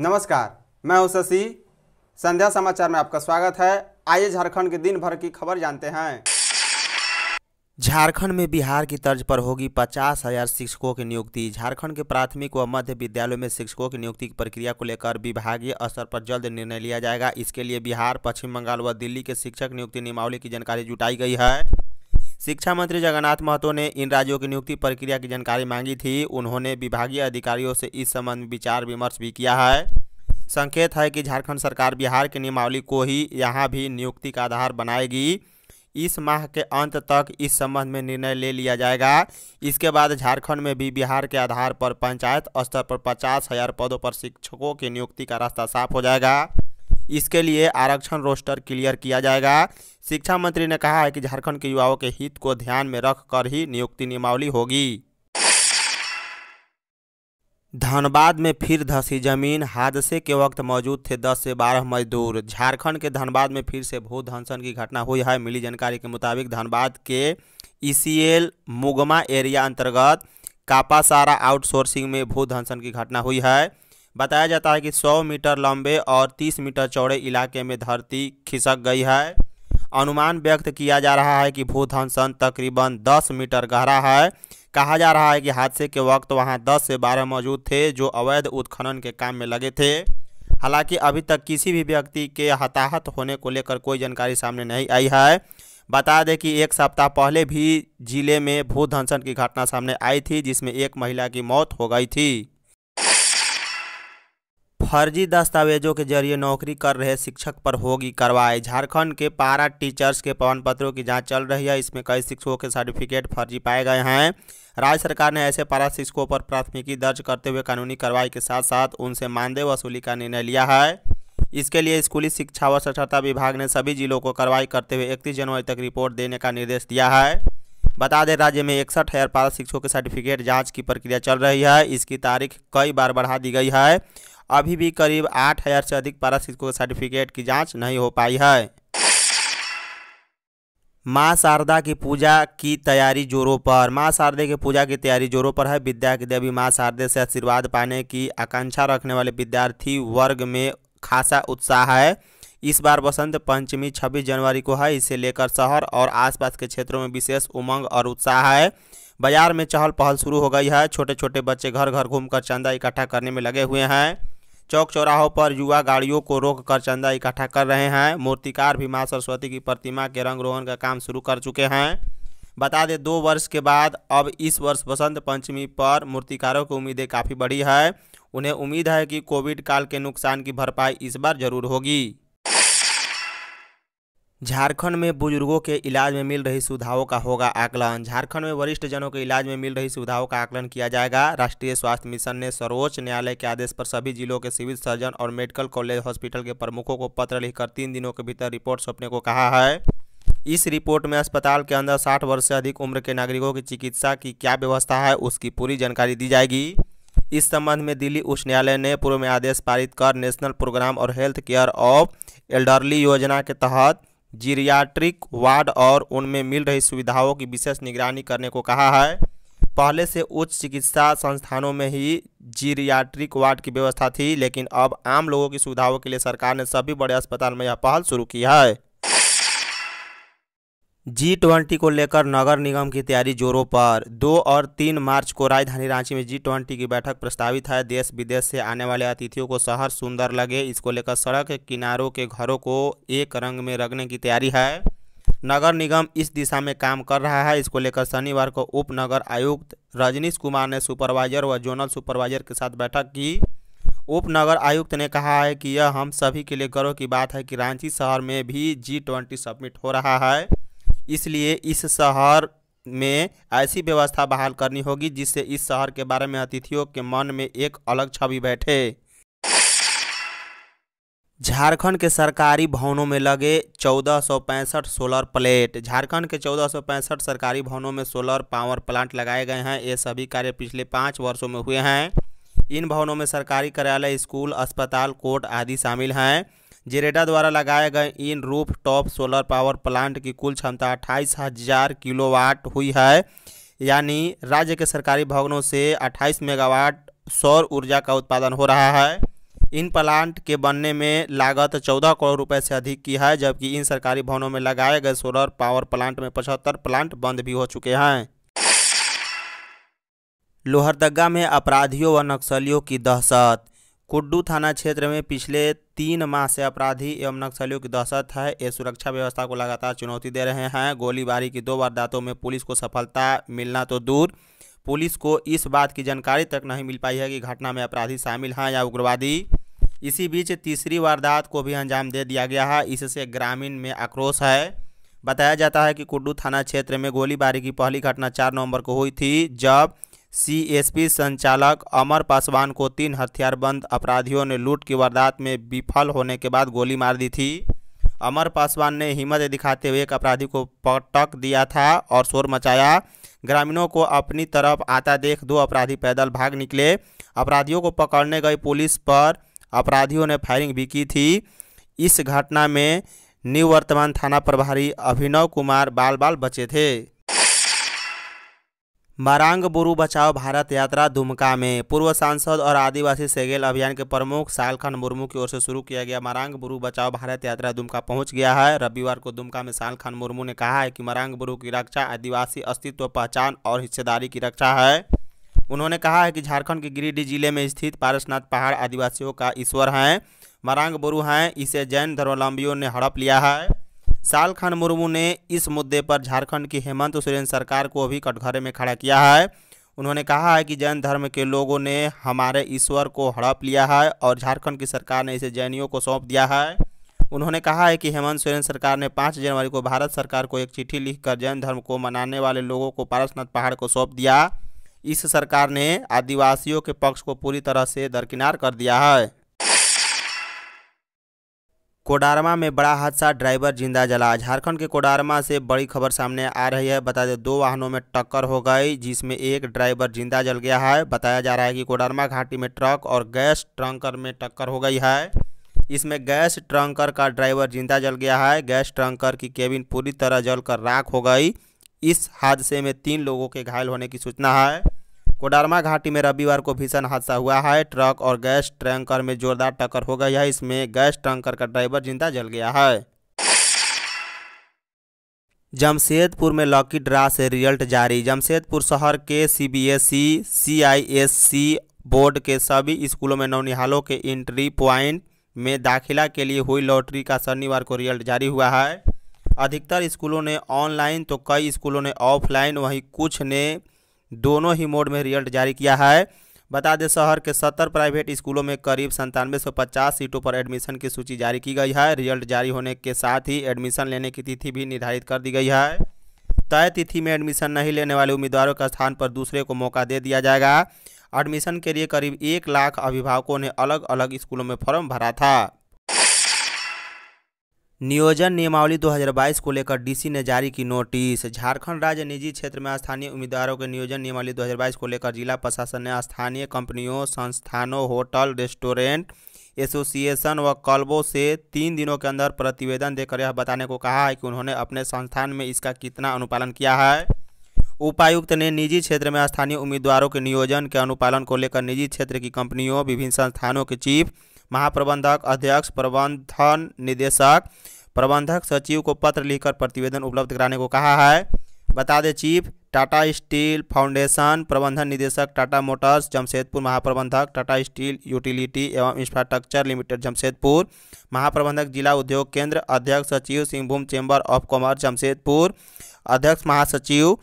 नमस्कार मैं हूं शशि संध्या समाचार में आपका स्वागत है आइए झारखंड के दिन भर की खबर जानते हैं झारखंड में बिहार की तर्ज पर होगी पचास हजार शिक्षकों की नियुक्ति झारखंड के प्राथमिक व मध्य विद्यालयों में शिक्षकों की नियुक्ति की प्रक्रिया को लेकर विभागीय स्तर पर जल्द निर्णय लिया जाएगा इसके लिए बिहार पश्चिम बंगाल व दिल्ली के शिक्षक नियुक्ति नियमावली की जानकारी जुटाई गई है शिक्षा मंत्री जगन्नाथ महतो ने इन राज्यों की नियुक्ति प्रक्रिया की जानकारी मांगी थी उन्होंने विभागीय अधिकारियों से इस संबंध में विचार विमर्श भी किया है संकेत है कि झारखंड सरकार बिहार के नियमावली को ही यहाँ भी नियुक्ति का आधार बनाएगी इस माह के अंत तक इस संबंध में निर्णय ले लिया जाएगा इसके बाद झारखंड में भी बिहार के आधार पर पंचायत स्तर पर पचास हजार पदों पर शिक्षकों की नियुक्ति का रास्ता साफ हो जाएगा इसके लिए आरक्षण रोस्टर क्लियर किया जाएगा शिक्षा मंत्री ने कहा है कि झारखंड के युवाओं के हित को ध्यान में रख कर ही नियुक्ति नियमावली होगी धनबाद में फिर धसी जमीन हादसे के वक्त मौजूद थे 10 से 12 मजदूर झारखंड के धनबाद में फिर से भू धंसन की घटना हुई है मिली जानकारी के मुताबिक धनबाद के ईसीएल मुगमा एरिया अंतर्गत कापासारा आउटसोर्सिंग में भू धनसन की घटना हुई है बताया जाता है कि 100 मीटर लंबे और 30 मीटर चौड़े इलाके में धरती खिसक गई है अनुमान व्यक्त किया जा रहा है कि भूधंसन तकरीबन 10 मीटर गहरा है कहा जा रहा है कि हादसे के वक्त वहां 10 से 12 मौजूद थे जो अवैध उत्खनन के काम में लगे थे हालांकि अभी तक किसी भी व्यक्ति के हताहत होने को लेकर कोई जानकारी सामने नहीं आई है बता दें कि एक सप्ताह पहले भी जिले में भूधंसन की घटना सामने आई थी जिसमें एक महिला की मौत हो गई थी फर्जी दस्तावेजों के जरिए नौकरी कर रहे शिक्षक पर होगी कार्रवाई झारखंड के पारा टीचर्स के पवन पत्रों की जांच चल रही है इसमें कई शिक्षकों के सर्टिफिकेट फर्जी पाए गए हैं राज्य सरकार ने ऐसे पारा शिक्षकों पर प्राथमिकी दर्ज करते हुए कानूनी कार्रवाई के साथ साथ उनसे मानदेय वसूली का निर्णय लिया है इसके लिए स्कूली शिक्षा व साक्षरता विभाग ने सभी जिलों को कार्रवाई करते हुए इकतीस जनवरी तक रिपोर्ट देने का निर्देश दिया है बता दें राज्य में इकसठ हज़ार पारा शिक्षकों के सर्टिफिकेट जांच की प्रक्रिया चल रही है इसकी तारीख कई बार बढ़ा दी गई है अभी भी करीब आठ हज़ार से अधिक पारा शिक्षकों के सर्टिफिकेट की जाँच नहीं हो पाई है माँ शारदा की पूजा की तैयारी जोरों पर माँ शारदे की पूजा की तैयारी जोरों पर है विद्या की देवी माँ शारदे से आशीर्वाद पाने की आकांक्षा रखने वाले विद्यार्थी वर्ग में खासा उत्साह है इस बार बसंत पंचमी 26 जनवरी को है इसे लेकर शहर और आसपास के क्षेत्रों में विशेष उमंग और उत्साह है बाजार में चहल पहल शुरू हो गई है छोटे छोटे बच्चे घर घर घूमकर चंदा इकट्ठा करने में लगे हुए हैं चौक चौराहों पर युवा गाड़ियों को रोक कर चंदा इकट्ठा कर रहे हैं मूर्तिकार भी माँ सरस्वती की प्रतिमा के रंग रोहन का काम शुरू कर चुके हैं बता दें दो वर्ष के बाद अब इस वर्ष बसंत पंचमी पर मूर्तिकारों की उम्मीदें काफ़ी बढ़ी है उन्हें उम्मीद है कि कोविड काल के नुकसान की भरपाई इस बार जरूर होगी झारखंड में बुजुर्गों के इलाज में मिल रही सुविधाओं का होगा आकलन झारखंड में वरिष्ठ जनों के इलाज में मिल रही सुविधाओं का आकलन किया जाएगा राष्ट्रीय स्वास्थ्य मिशन ने सर्वोच्च न्यायालय के आदेश पर सभी जिलों के सिविल सर्जन और मेडिकल कॉलेज हॉस्पिटल के प्रमुखों को पत्र लिखकर तीन दिनों के भीतर रिपोर्ट सौंपने को कहा है इस रिपोर्ट में अस्पताल के अंदर साठ वर्ष से अधिक उम्र के नागरिकों की चिकित्सा की क्या व्यवस्था है उसकी पूरी जानकारी दी जाएगी इस संबंध में दिल्ली उच्च न्यायालय ने पूर्व में आदेश पारित कर नेशनल प्रोग्राम और हेल्थ केयर ऑफ एल्डरली योजना के तहत जीरियाट्रिक वार्ड और उनमें मिल रही सुविधाओं की विशेष निगरानी करने को कहा है पहले से उच्च चिकित्सा संस्थानों में ही जीरियाट्रिक वार्ड की व्यवस्था थी लेकिन अब आम लोगों की सुविधाओं के लिए सरकार ने सभी बड़े अस्पताल में यह पहल शुरू की है जी ट्वेंटी को लेकर नगर निगम की तैयारी जोरों पर दो और तीन मार्च को राजधानी रांची में जी ट्वेंटी की बैठक प्रस्तावित है देश विदेश से आने वाले अतिथियों को शहर सुंदर लगे इसको लेकर सड़क के किनारों के घरों को एक रंग में रंगने की तैयारी है नगर निगम इस दिशा में काम कर रहा है इसको लेकर शनिवार को उप नगर आयुक्त रजनीश कुमार ने सुपरवाइजर व जोनल सुपरवाइजर के साथ बैठक की उप नगर आयुक्त ने कहा है कि यह हम सभी के लिए गर्व की बात है कि रांची शहर में भी जी ट्वेंटी सबमिट हो रहा है इसलिए इस शहर में ऐसी व्यवस्था बहाल करनी होगी जिससे इस शहर के बारे में अतिथियों के मन में एक अलग छवि बैठे झारखंड के सरकारी भवनों में लगे चौदह सोलर प्लेट झारखंड के चौदह सरकारी भवनों में सोलर पावर प्लांट लगाए गए हैं ये सभी कार्य पिछले पाँच वर्षों में हुए हैं इन भवनों में सरकारी कार्यालय स्कूल अस्पताल कोर्ट आदि शामिल हैं जेरेडा द्वारा लगाए गए इन roof top solar power plant की कुल क्षमता अट्ठाईस हजार किलोवाट हुई है यानी राज्य के सरकारी भवनों से अट्ठाईस मेगावाट सौर ऊर्जा का उत्पादन हो रहा है इन प्लांट के बनने में लागत 14 करोड़ रुपए से अधिक की है जबकि इन सरकारी भवनों में लगाए गए सोलर पावर प्लांट में पचहत्तर प्लांट बंद भी हो चुके हैं लोहरदगा में अपराधियों व नक्सलियों की दहशत कुड्डू थाना क्षेत्र में पिछले तीन माह से अपराधी एवं नक्सलियों की दहशत है ये सुरक्षा व्यवस्था को लगातार चुनौती दे रहे हैं गोलीबारी की दो वारदातों में पुलिस को सफलता मिलना तो दूर पुलिस को इस बात की जानकारी तक नहीं मिल पाई है कि घटना में अपराधी शामिल हैं या उग्रवादी इसी बीच तीसरी वारदात को भी अंजाम दे दिया गया है इससे ग्रामीण में आक्रोश है बताया जाता है कि कुड्डू थाना क्षेत्र में गोलीबारी की पहली घटना चार नवंबर को हुई थी जब सीएसपी संचालक अमर पासवान को तीन हथियारबंद अपराधियों ने लूट की वारदात में विफल होने के बाद गोली मार दी थी अमर पासवान ने हिम्मत दिखाते हुए एक अपराधी को पटक दिया था और शोर मचाया ग्रामीणों को अपनी तरफ आता देख दो अपराधी पैदल भाग निकले अपराधियों को पकड़ने गई पुलिस पर अपराधियों ने फायरिंग भी की थी इस घटना में निवर्तमान थाना प्रभारी अभिनव कुमार बाल बाल बचे थे मारांग बुरु बचाओ भारत यात्रा दुमका में पूर्व सांसद और आदिवासी सेगेल अभियान के प्रमुख सालखान मुर्मू की ओर से शुरू किया गया मारांग बुरु बचाओ भारत यात्रा दुमका पहुंच गया है रविवार को दुमका में सालखान मुर्मू ने कहा है कि मारांग बुरु की रक्षा आदिवासी अस्तित्व पहचान और हिस्सेदारी की रक्षा है उन्होंने कहा है कि झारखंड के गिरिडीह जिले में स्थित पारसनाथ पहाड़ आदिवासियों का ईश्वर हैं मारांग बुरु हैं इसे जैन धर्मावलंबियों ने हड़प लिया है साल खान मुर्मू ने इस मुद्दे पर झारखंड की हेमंत सोरेन सरकार को भी कटघरे में खड़ा किया है उन्होंने कहा है कि जैन धर्म के लोगों ने हमारे ईश्वर को हड़प लिया है और झारखंड की सरकार ने इसे जैनियों को सौंप दिया है उन्होंने कहा है कि हेमंत सोरेन सरकार ने 5 जनवरी को भारत सरकार को एक चिट्ठी लिखकर जैन धर्म को मनाने वाले लोगों को पारसनाथ पहाड़ को सौंप दिया इस सरकार ने आदिवासियों के पक्ष को पूरी तरह से दरकिनार कर दिया है कोडारमा में बड़ा हादसा ड्राइवर जिंदा जला झारखंड के कोडारमा से बड़ी खबर सामने आ रही है बता दें दो वाहनों में टक्कर हो गई जिसमें एक ड्राइवर जिंदा जल गया है बताया जा रहा है कि कोडारमा घाटी में ट्रक और गैस ट्रंकर में टक्कर हो गई है इसमें गैस ट्रंकर का ड्राइवर जिंदा जल गया है गैस ट्रंकर की केबिन पूरी तरह जलकर राख हो गई इस हादसे में तीन लोगों के घायल होने की सूचना है कोडरमा घाटी में रविवार को भीषण हादसा हुआ है ट्रक और गैस टैंकर में जोरदार टक्कर हो गई है इसमें गैस टैंकर का ड्राइवर जिंदा जल गया है जमशेदपुर में लॉकी ड्रा से रिजल्ट जारी जमशेदपुर शहर के सीबीएसई सीआईएससी e, बोर्ड के सभी स्कूलों में नौनिहालों के एंट्री प्वाइंट में दाखिला के लिए हुई लॉटरी का शनिवार को रिजल्ट जारी हुआ है अधिकतर स्कूलों ने ऑनलाइन तो कई स्कूलों ने ऑफलाइन वहीं कुछ ने दोनों ही मोड में रिजल्ट जारी किया है बता दें शहर के सत्तर प्राइवेट स्कूलों में करीब संतानवे सौ पचास सीटों पर एडमिशन की सूची जारी की गई है रिजल्ट जारी होने के साथ ही एडमिशन लेने की तिथि भी निर्धारित कर दी गई है तय तिथि में एडमिशन नहीं लेने वाले उम्मीदवारों के स्थान पर दूसरे को मौका दे दिया जाएगा एडमिशन के लिए करीब एक लाख अभिभावकों ने अलग अलग स्कूलों में फॉर्म भरा था नियोजन नियमावली 2022 को लेकर डीसी ने जारी की नोटिस झारखंड राज्य निजी क्षेत्र में स्थानीय उम्मीदवारों के नियोजन नियमावली 2022 को लेकर जिला प्रशासन ने स्थानीय कंपनियों संस्थानों होटल रेस्टोरेंट एसोसिएशन व क्लबों से तीन दिनों के अंदर प्रतिवेदन देकर यह बताने को कहा है कि उन्होंने अपने संस्थान में इसका कितना अनुपालन किया है उपायुक्त ने निजी क्षेत्र में स्थानीय उम्मीदवारों के नियोजन के अनुपालन को लेकर निजी क्षेत्र की कंपनियों विभिन्न संस्थानों के चीफ महाप्रबंधक अध्यक्ष प्रबंधन निदेशक प्रबंधक सचिव को पत्र लिखकर प्रतिवेदन उपलब्ध कराने को कहा है बता दें चीफ टाटा स्टील फाउंडेशन प्रबंधन निदेशक टाटा मोटर्स जमशेदपुर महाप्रबंधक टाटा स्टील यूटिलिटी एवं इंफ्रास्ट्रक्चर लिमिटेड जमशेदपुर महाप्रबंधक जिला उद्योग केंद्र अध्यक्ष सचिव Singhbhum Chamber of Commerce Jamshedpur अध्यक्ष महासचिव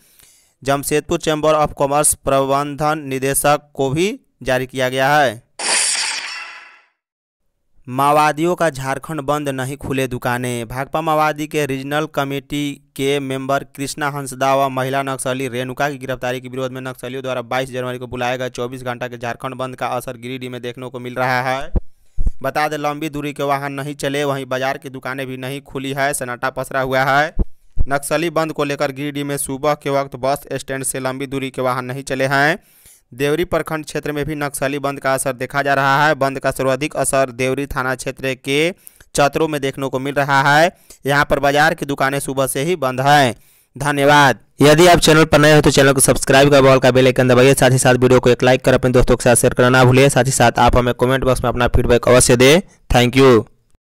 जमशेदपुर चैम्बर ऑफ कॉमर्स प्रबंधन निदेशक को भी जारी किया गया है माओवादियों का झारखंड बंद नहीं खुले दुकानें भाकपा माओवादी के रीजनल कमेटी के मेंबर कृष्णा हंसदा व महिला नक्सली रेणुका की गिरफ्तारी के विरोध में नक्सलियों द्वारा 22 जनवरी को बुलाए गए 24 घंटा के झारखंड बंद का असर गिरिडीह में देखने को मिल रहा है बता दें लंबी दूरी के वाहन नहीं चले वहीं बाजार की दुकानें भी नहीं खुली है सन्नाटा पसरा हुआ है नक्सली बंद को लेकर गिरिडीह में सुबह के वक्त बस स्टैंड से लंबी दूरी के वाहन नहीं चले हैं देवरी प्रखंड क्षेत्र में भी नक्सली बंद का असर देखा जा रहा है बंद का सर्वाधिक असर देवरी थाना क्षेत्र के चतरों में देखने को मिल रहा है यहाँ पर बाजार की दुकानें सुबह से ही बंद हैं धन्यवाद यदि आप चैनल पर नए हो तो चैनल को सब्सक्राइब कर बॉल का बेल आइकन दबाइए साथ ही साथ वीडियो को एक लाइक कर अपने दोस्तों के साथ शेयर करना ना भूलिए साथ ही साथ आप हमें कमेंट बॉक्स में अपना फीडबैक अवश्य दें थैंक यू